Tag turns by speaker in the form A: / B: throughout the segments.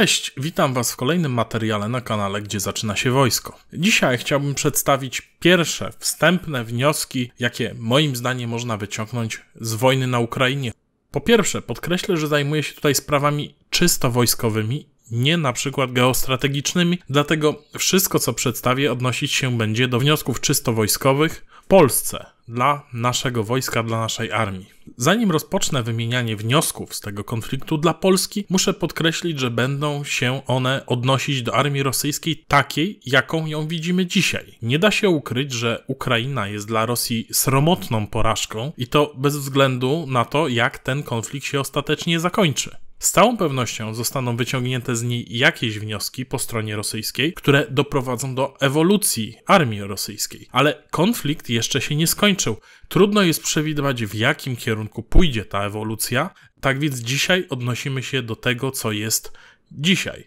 A: Cześć, witam Was w kolejnym materiale na kanale, gdzie zaczyna się wojsko. Dzisiaj chciałbym przedstawić pierwsze wstępne wnioski, jakie moim zdaniem można wyciągnąć z wojny na Ukrainie. Po pierwsze, podkreślę, że zajmuję się tutaj sprawami czysto wojskowymi nie na przykład geostrategicznymi, dlatego wszystko co przedstawię odnosić się będzie do wniosków czysto wojskowych, Polsce, dla naszego wojska, dla naszej armii. Zanim rozpocznę wymienianie wniosków z tego konfliktu dla Polski, muszę podkreślić, że będą się one odnosić do armii rosyjskiej takiej, jaką ją widzimy dzisiaj. Nie da się ukryć, że Ukraina jest dla Rosji sromotną porażką i to bez względu na to, jak ten konflikt się ostatecznie zakończy. Z całą pewnością zostaną wyciągnięte z niej jakieś wnioski po stronie rosyjskiej, które doprowadzą do ewolucji armii rosyjskiej. Ale konflikt jeszcze się nie skończył. Trudno jest przewidywać, w jakim kierunku pójdzie ta ewolucja. Tak więc dzisiaj odnosimy się do tego, co jest dzisiaj.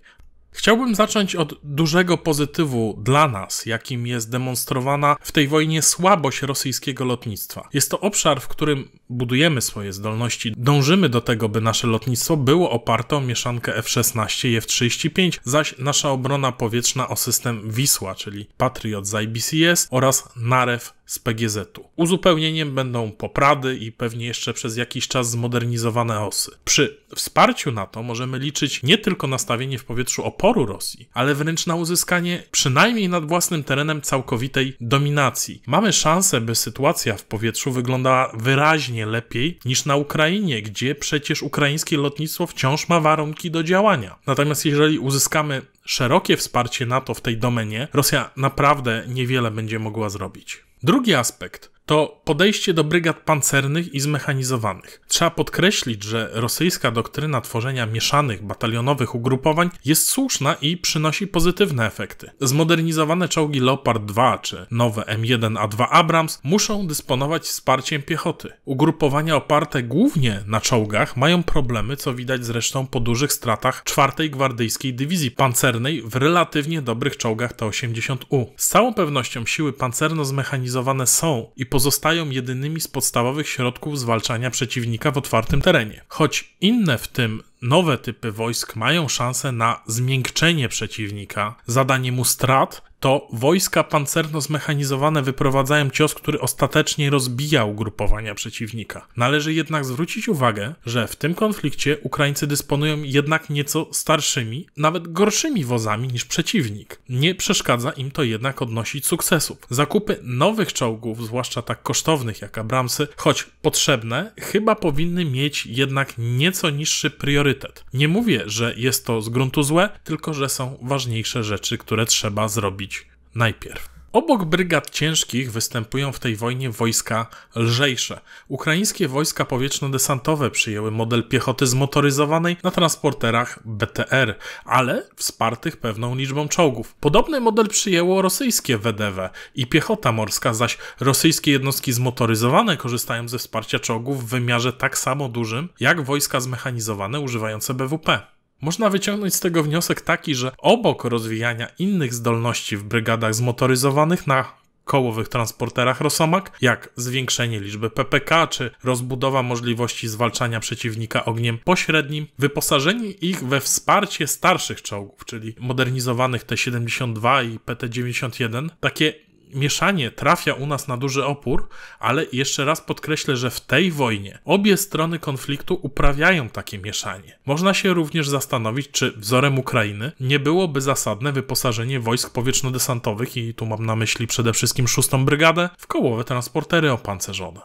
A: Chciałbym zacząć od dużego pozytywu dla nas, jakim jest demonstrowana w tej wojnie słabość rosyjskiego lotnictwa. Jest to obszar, w którym budujemy swoje zdolności, dążymy do tego, by nasze lotnictwo było oparte o mieszankę F-16 i F-35, zaś nasza obrona powietrzna o system Wisła, czyli Patriot z IBCS oraz Narew z PGZ-u. Uzupełnieniem będą poprady i pewnie jeszcze przez jakiś czas zmodernizowane osy. Przy wsparciu NATO możemy liczyć nie tylko na stawienie w powietrzu oporu Rosji, ale wręcz na uzyskanie przynajmniej nad własnym terenem całkowitej dominacji. Mamy szansę, by sytuacja w powietrzu wyglądała wyraźnie lepiej niż na Ukrainie, gdzie przecież ukraińskie lotnictwo wciąż ma warunki do działania. Natomiast jeżeli uzyskamy szerokie wsparcie NATO w tej domenie, Rosja naprawdę niewiele będzie mogła zrobić. Drugi aspekt to podejście do brygad pancernych i zmechanizowanych. Trzeba podkreślić, że rosyjska doktryna tworzenia mieszanych batalionowych ugrupowań jest słuszna i przynosi pozytywne efekty. Zmodernizowane czołgi Leopard 2 czy nowe M1A2 Abrams muszą dysponować wsparciem piechoty. Ugrupowania oparte głównie na czołgach mają problemy, co widać zresztą po dużych stratach 4 Gwardyjskiej Dywizji Pancernej w relatywnie dobrych czołgach T-80U. Z całą pewnością siły pancerno-zmechanizowane są i po pozostają jedynymi z podstawowych środków zwalczania przeciwnika w otwartym terenie. Choć inne w tym nowe typy wojsk mają szansę na zmiękczenie przeciwnika, zadanie mu strat to wojska pancerno-zmechanizowane wyprowadzają cios, który ostatecznie rozbija ugrupowania przeciwnika. Należy jednak zwrócić uwagę, że w tym konflikcie Ukraińcy dysponują jednak nieco starszymi, nawet gorszymi wozami niż przeciwnik. Nie przeszkadza im to jednak odnosić sukcesów. Zakupy nowych czołgów, zwłaszcza tak kosztownych jak Abramsy, choć potrzebne, chyba powinny mieć jednak nieco niższy priorytet. Nie mówię, że jest to z gruntu złe, tylko że są ważniejsze rzeczy, które trzeba zrobić najpierw. Obok brygad ciężkich występują w tej wojnie wojska lżejsze. Ukraińskie wojska powietrzno-desantowe przyjęły model piechoty zmotoryzowanej na transporterach BTR, ale wspartych pewną liczbą czołgów. Podobny model przyjęło rosyjskie WDW i piechota morska, zaś rosyjskie jednostki zmotoryzowane korzystają ze wsparcia czołgów w wymiarze tak samo dużym jak wojska zmechanizowane używające BWP. Można wyciągnąć z tego wniosek taki, że obok rozwijania innych zdolności w brygadach zmotoryzowanych na kołowych transporterach Rosomak, jak zwiększenie liczby PPK czy rozbudowa możliwości zwalczania przeciwnika ogniem pośrednim, wyposażenie ich we wsparcie starszych czołgów, czyli modernizowanych T-72 i PT-91, takie mieszanie trafia u nas na duży opór, ale jeszcze raz podkreślę, że w tej wojnie obie strony konfliktu uprawiają takie mieszanie. Można się również zastanowić, czy wzorem Ukrainy nie byłoby zasadne wyposażenie wojsk powietrzno-desantowych, i tu mam na myśli przede wszystkim szóstą brygadę, w kołowe transportery opancerzone.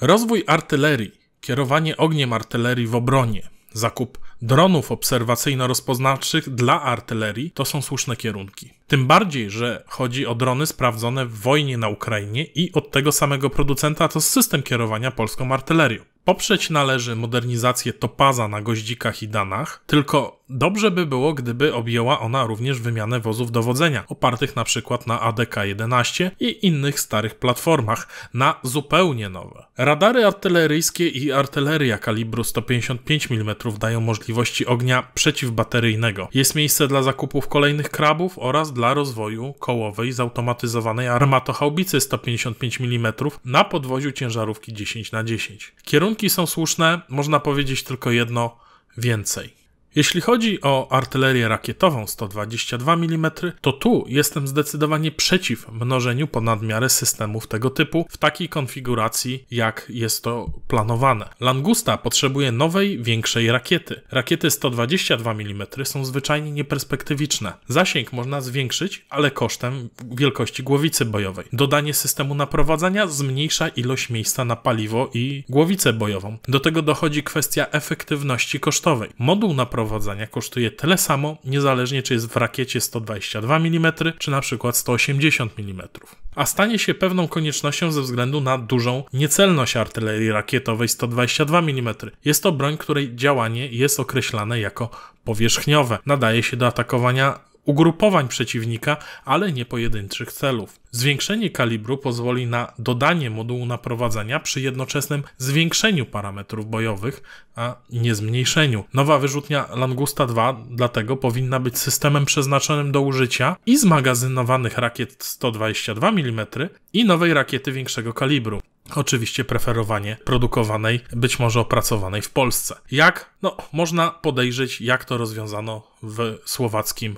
A: Rozwój artylerii, kierowanie ogniem artylerii w obronie, zakup dronów obserwacyjno-rozpoznawczych dla artylerii to są słuszne kierunki. Tym bardziej, że chodzi o drony sprawdzone w wojnie na Ukrainie i od tego samego producenta to system kierowania polską artylerią. Poprzeć należy modernizację topaza na goździkach i danach, tylko dobrze by było, gdyby objęła ona również wymianę wozów dowodzenia, opartych na przykład na ADK-11 i innych starych platformach, na zupełnie nowe. Radary artyleryjskie i artyleria kalibru 155 mm dają możliwości ognia przeciwbateryjnego. Jest miejsce dla zakupów kolejnych krabów oraz dla rozwoju kołowej zautomatyzowanej armatochaubicy 155 mm na podwoziu ciężarówki 10x10. Kierunki są słuszne, można powiedzieć tylko jedno więcej. Jeśli chodzi o artylerię rakietową 122 mm, to tu jestem zdecydowanie przeciw mnożeniu ponad miarę systemów tego typu w takiej konfiguracji, jak jest to planowane. Langusta potrzebuje nowej, większej rakiety. Rakiety 122 mm są zwyczajnie nieperspektywiczne. Zasięg można zwiększyć, ale kosztem wielkości głowicy bojowej. Dodanie systemu naprowadzania zmniejsza ilość miejsca na paliwo i głowicę bojową. Do tego dochodzi kwestia efektywności kosztowej. Moduł naprowadzania przeprowadzania kosztuje tyle samo, niezależnie czy jest w rakiecie 122 mm, czy na przykład 180 mm. A stanie się pewną koniecznością ze względu na dużą niecelność artylerii rakietowej 122 mm. Jest to broń, której działanie jest określane jako powierzchniowe. Nadaje się do atakowania ugrupowań przeciwnika, ale nie pojedynczych celów. Zwiększenie kalibru pozwoli na dodanie modułu naprowadzenia przy jednoczesnym zwiększeniu parametrów bojowych, a nie zmniejszeniu. Nowa wyrzutnia Langusta 2 dlatego powinna być systemem przeznaczonym do użycia i zmagazynowanych rakiet 122 mm i nowej rakiety większego kalibru. Oczywiście preferowanie produkowanej, być może opracowanej w Polsce. Jak? No, można podejrzeć, jak to rozwiązano w słowackim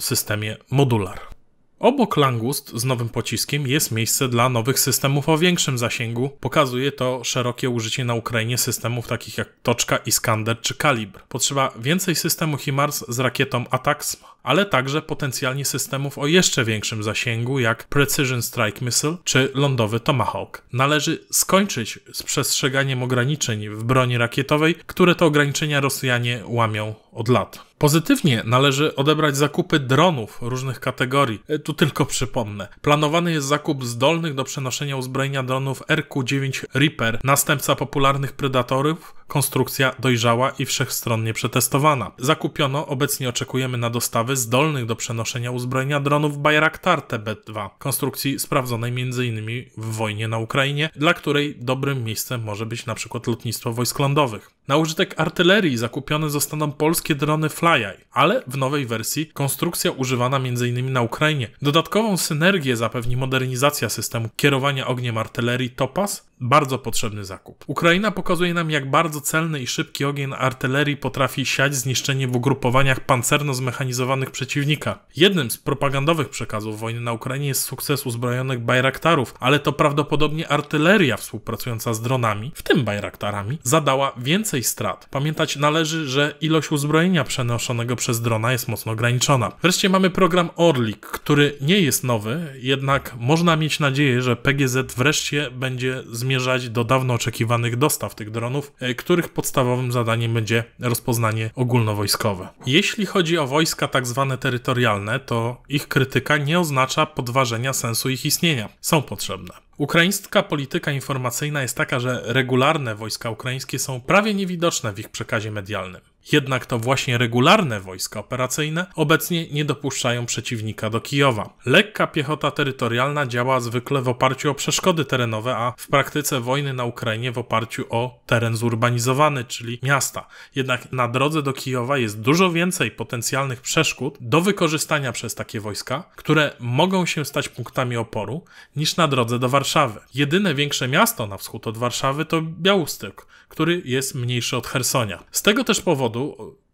A: systemie modular. Obok Langust z nowym pociskiem jest miejsce dla nowych systemów o większym zasięgu. Pokazuje to szerokie użycie na Ukrainie systemów takich jak Toczka, Iskander czy Kalibr. Potrzeba więcej systemu HIMARS z rakietą ATAXM ale także potencjalnie systemów o jeszcze większym zasięgu, jak Precision Strike Missile czy lądowy Tomahawk. Należy skończyć z przestrzeganiem ograniczeń w broni rakietowej, które to ograniczenia Rosjanie łamią od lat. Pozytywnie należy odebrać zakupy dronów różnych kategorii. E, tu tylko przypomnę. Planowany jest zakup zdolnych do przenoszenia uzbrojenia dronów RQ-9 Reaper, następca popularnych predatorów, konstrukcja dojrzała i wszechstronnie przetestowana. Zakupiono, obecnie oczekujemy na dostawy zdolnych do przenoszenia uzbrojenia dronów Bayraktar TB2, konstrukcji sprawdzonej m.in. w wojnie na Ukrainie, dla której dobrym miejscem może być np. lotnictwo wojsk lądowych. Na użytek artylerii zakupione zostaną polskie drony Flyeye, ale w nowej wersji konstrukcja używana m.in. na Ukrainie. Dodatkową synergię zapewni modernizacja systemu kierowania ogniem artylerii Topaz bardzo potrzebny zakup. Ukraina pokazuje nam, jak bardzo celny i szybki ogień artylerii potrafi siać zniszczenie w ugrupowaniach pancerno-zmechanizowanych przeciwnika. Jednym z propagandowych przekazów wojny na Ukrainie jest sukces uzbrojonych Bajraktarów, ale to prawdopodobnie artyleria współpracująca z dronami, w tym Bajraktarami, zadała więcej strat. Pamiętać należy, że ilość uzbrojenia przenoszonego przez drona jest mocno ograniczona. Wreszcie mamy program Orlik, który nie jest nowy, jednak można mieć nadzieję, że PGZ wreszcie będzie zmieniony zmierzać do dawno oczekiwanych dostaw tych dronów, e, których podstawowym zadaniem będzie rozpoznanie ogólnowojskowe. Jeśli chodzi o wojska tak zwane terytorialne, to ich krytyka nie oznacza podważenia sensu ich istnienia. Są potrzebne. Ukraińska polityka informacyjna jest taka, że regularne wojska ukraińskie są prawie niewidoczne w ich przekazie medialnym. Jednak to właśnie regularne wojska operacyjne obecnie nie dopuszczają przeciwnika do Kijowa. Lekka piechota terytorialna działa zwykle w oparciu o przeszkody terenowe, a w praktyce wojny na Ukrainie w oparciu o teren zurbanizowany, czyli miasta. Jednak na drodze do Kijowa jest dużo więcej potencjalnych przeszkód do wykorzystania przez takie wojska, które mogą się stać punktami oporu, niż na drodze do Warszawy. Jedyne większe miasto na wschód od Warszawy to Białystok, który jest mniejszy od Hersonia. Z tego też powodu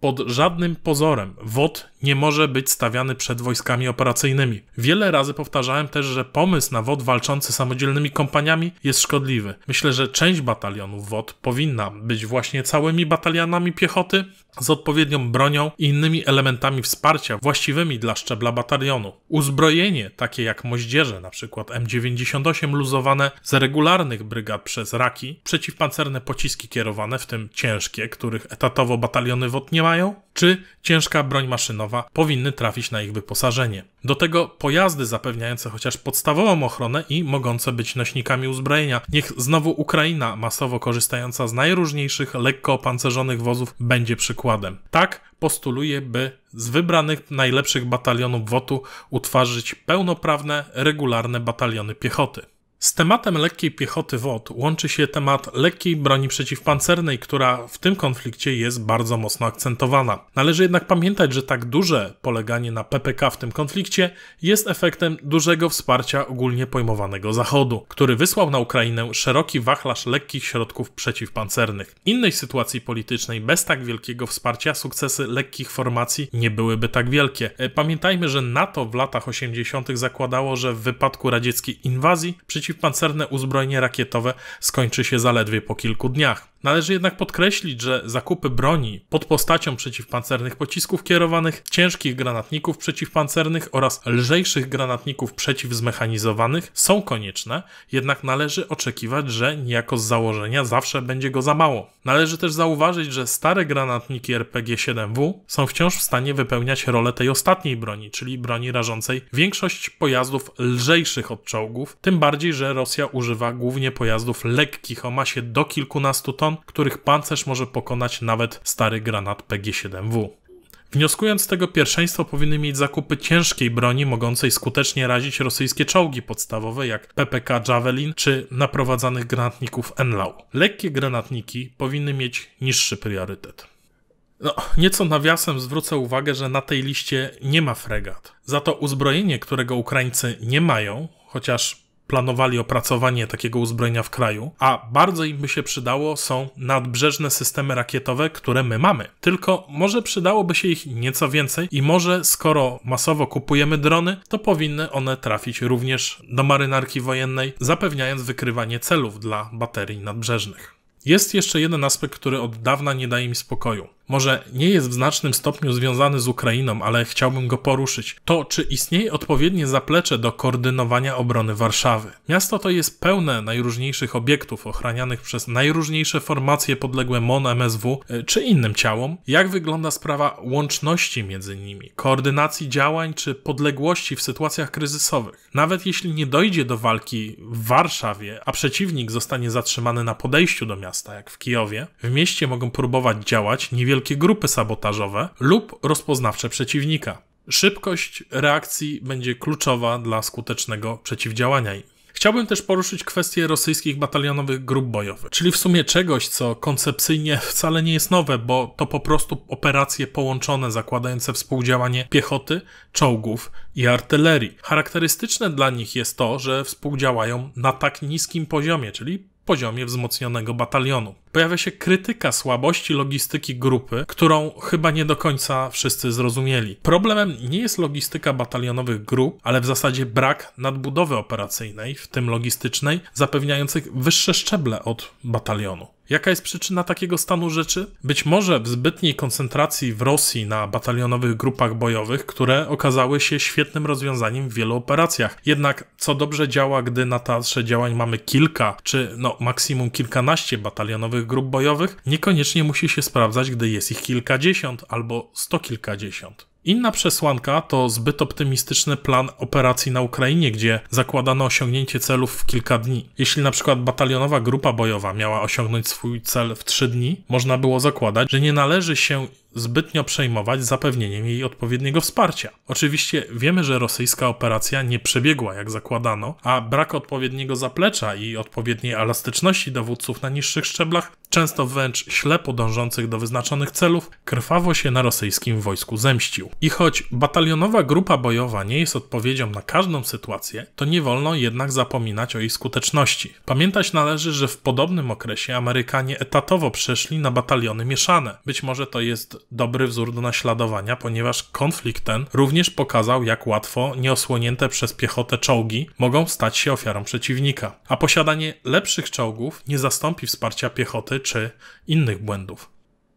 A: pod żadnym pozorem WOD nie może być stawiany przed wojskami operacyjnymi. Wiele razy powtarzałem też, że pomysł na WOD walczący samodzielnymi kompaniami jest szkodliwy. Myślę, że część batalionów WOD powinna być właśnie całymi batalionami piechoty, z odpowiednią bronią i innymi elementami wsparcia właściwymi dla szczebla batalionu. Uzbrojenie, takie jak moździerze, np. M98 luzowane z regularnych brygad przez raki, przeciwpancerne pociski kierowane, w tym ciężkie, których etatowo bataliony WOT nie mają, czy ciężka broń maszynowa powinny trafić na ich wyposażenie. Do tego pojazdy zapewniające chociaż podstawową ochronę i mogące być nośnikami uzbrojenia. Niech znowu Ukraina, masowo korzystająca z najróżniejszych lekko opancerzonych wozów, będzie przykładem. Tak postuluje, by z wybranych najlepszych batalionów WOTU utworzyć pełnoprawne, regularne bataliony piechoty. Z tematem lekkiej piechoty WOT łączy się temat lekkiej broni przeciwpancernej, która w tym konflikcie jest bardzo mocno akcentowana. Należy jednak pamiętać, że tak duże poleganie na PPK w tym konflikcie jest efektem dużego wsparcia ogólnie pojmowanego Zachodu, który wysłał na Ukrainę szeroki wachlarz lekkich środków przeciwpancernych. Innej sytuacji politycznej bez tak wielkiego wsparcia sukcesy lekkich formacji nie byłyby tak wielkie. E, pamiętajmy, że NATO w latach 80. zakładało, że w wypadku radzieckiej inwazji przeciw przeciwpancerne uzbrojenie rakietowe skończy się zaledwie po kilku dniach. Należy jednak podkreślić, że zakupy broni pod postacią przeciwpancernych pocisków kierowanych, ciężkich granatników przeciwpancernych oraz lżejszych granatników przeciwzmechanizowanych są konieczne, jednak należy oczekiwać, że niejako z założenia zawsze będzie go za mało. Należy też zauważyć, że stare granatniki RPG-7W są wciąż w stanie wypełniać rolę tej ostatniej broni, czyli broni rażącej większość pojazdów lżejszych od czołgów, tym bardziej, że Rosja używa głównie pojazdów lekkich o masie do kilkunastu ton Remington, których pancerz może pokonać nawet stary granat PG-7W. Wnioskując z tego pierwszeństwo powinny mieć zakupy ciężkiej broni mogącej skutecznie razić rosyjskie czołgi podstawowe jak PPK Javelin czy naprowadzanych granatników Enlau. Lekkie granatniki powinny mieć niższy priorytet. No, nieco nawiasem zwrócę uwagę, że na tej liście nie ma fregat. Za to uzbrojenie, którego Ukraińcy nie mają, chociaż planowali opracowanie takiego uzbrojenia w kraju, a bardzo im by się przydało są nadbrzeżne systemy rakietowe, które my mamy. Tylko może przydałoby się ich nieco więcej i może skoro masowo kupujemy drony, to powinny one trafić również do marynarki wojennej, zapewniając wykrywanie celów dla baterii nadbrzeżnych. Jest jeszcze jeden aspekt, który od dawna nie daje mi spokoju może nie jest w znacznym stopniu związany z Ukrainą, ale chciałbym go poruszyć, to czy istnieje odpowiednie zaplecze do koordynowania obrony Warszawy. Miasto to jest pełne najróżniejszych obiektów ochranianych przez najróżniejsze formacje podległe MON, MSW e, czy innym ciałom. Jak wygląda sprawa łączności między nimi, koordynacji działań czy podległości w sytuacjach kryzysowych? Nawet jeśli nie dojdzie do walki w Warszawie, a przeciwnik zostanie zatrzymany na podejściu do miasta, jak w Kijowie, w mieście mogą próbować działać niewielkie wielkie grupy sabotażowe lub rozpoznawcze przeciwnika. Szybkość reakcji będzie kluczowa dla skutecznego przeciwdziałania im. Chciałbym też poruszyć kwestię rosyjskich batalionowych grup bojowych, czyli w sumie czegoś, co koncepcyjnie wcale nie jest nowe, bo to po prostu operacje połączone zakładające współdziałanie piechoty, czołgów i artylerii. Charakterystyczne dla nich jest to, że współdziałają na tak niskim poziomie, czyli poziomie wzmocnionego batalionu pojawia się krytyka słabości logistyki grupy, którą chyba nie do końca wszyscy zrozumieli. Problemem nie jest logistyka batalionowych grup, ale w zasadzie brak nadbudowy operacyjnej, w tym logistycznej, zapewniających wyższe szczeble od batalionu. Jaka jest przyczyna takiego stanu rzeczy? Być może w zbytniej koncentracji w Rosji na batalionowych grupach bojowych, które okazały się świetnym rozwiązaniem w wielu operacjach. Jednak co dobrze działa, gdy na teatrze działań mamy kilka, czy no maksimum kilkanaście batalionowych nowych grup bojowych niekoniecznie musi się sprawdzać, gdy jest ich kilkadziesiąt albo sto kilkadziesiąt. Inna przesłanka to zbyt optymistyczny plan operacji na Ukrainie, gdzie zakładano osiągnięcie celów w kilka dni. Jeśli na przykład batalionowa grupa bojowa miała osiągnąć swój cel w trzy dni, można było zakładać, że nie należy się zbytnio przejmować zapewnieniem jej odpowiedniego wsparcia. Oczywiście wiemy, że rosyjska operacja nie przebiegła jak zakładano, a brak odpowiedniego zaplecza i odpowiedniej elastyczności dowódców na niższych szczeblach, często wręcz ślepo dążących do wyznaczonych celów, krwawo się na rosyjskim wojsku zemścił. I choć batalionowa grupa bojowa nie jest odpowiedzią na każdą sytuację, to nie wolno jednak zapominać o jej skuteczności. Pamiętać należy, że w podobnym okresie Amerykanie etatowo przeszli na bataliony mieszane. Być może to jest dobry wzór do naśladowania, ponieważ konflikt ten również pokazał, jak łatwo nieosłonięte przez piechotę czołgi mogą stać się ofiarą przeciwnika, a posiadanie lepszych czołgów nie zastąpi wsparcia piechoty czy innych błędów.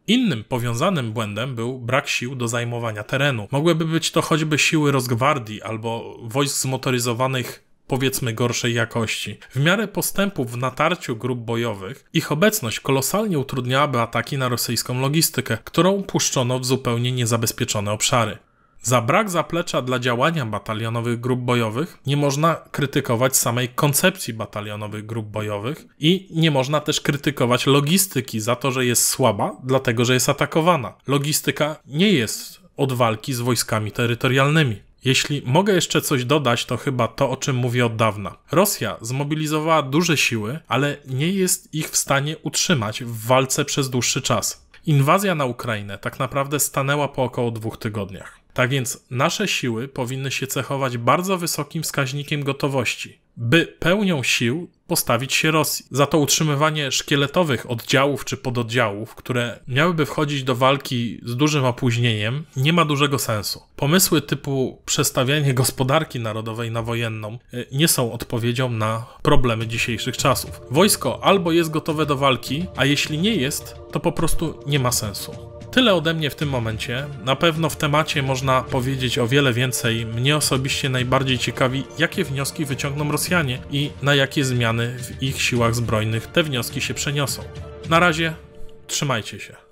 A: Innym powiązanym błędem był brak sił do zajmowania terenu. Mogłyby być to choćby siły rozgwardii albo wojsk zmotoryzowanych powiedzmy gorszej jakości. W miarę postępów w natarciu grup bojowych, ich obecność kolosalnie utrudniałaby ataki na rosyjską logistykę, którą puszczono w zupełnie niezabezpieczone obszary. Za brak zaplecza dla działania batalionowych grup bojowych nie można krytykować samej koncepcji batalionowych grup bojowych i nie można też krytykować logistyki za to, że jest słaba, dlatego że jest atakowana. Logistyka nie jest od walki z wojskami terytorialnymi. Jeśli mogę jeszcze coś dodać, to chyba to, o czym mówię od dawna. Rosja zmobilizowała duże siły, ale nie jest ich w stanie utrzymać w walce przez dłuższy czas. Inwazja na Ukrainę tak naprawdę stanęła po około dwóch tygodniach. Tak więc nasze siły powinny się cechować bardzo wysokim wskaźnikiem gotowości by pełnią sił postawić się Rosji. Za to utrzymywanie szkieletowych oddziałów czy pododdziałów, które miałyby wchodzić do walki z dużym opóźnieniem, nie ma dużego sensu. Pomysły typu przestawianie gospodarki narodowej na wojenną y, nie są odpowiedzią na problemy dzisiejszych czasów. Wojsko albo jest gotowe do walki, a jeśli nie jest, to po prostu nie ma sensu tyle ode mnie w tym momencie. Na pewno w temacie można powiedzieć o wiele więcej. Mnie osobiście najbardziej ciekawi, jakie wnioski wyciągną Rosjanie i na jakie zmiany w ich siłach zbrojnych te wnioski się przeniosą. Na razie, trzymajcie się.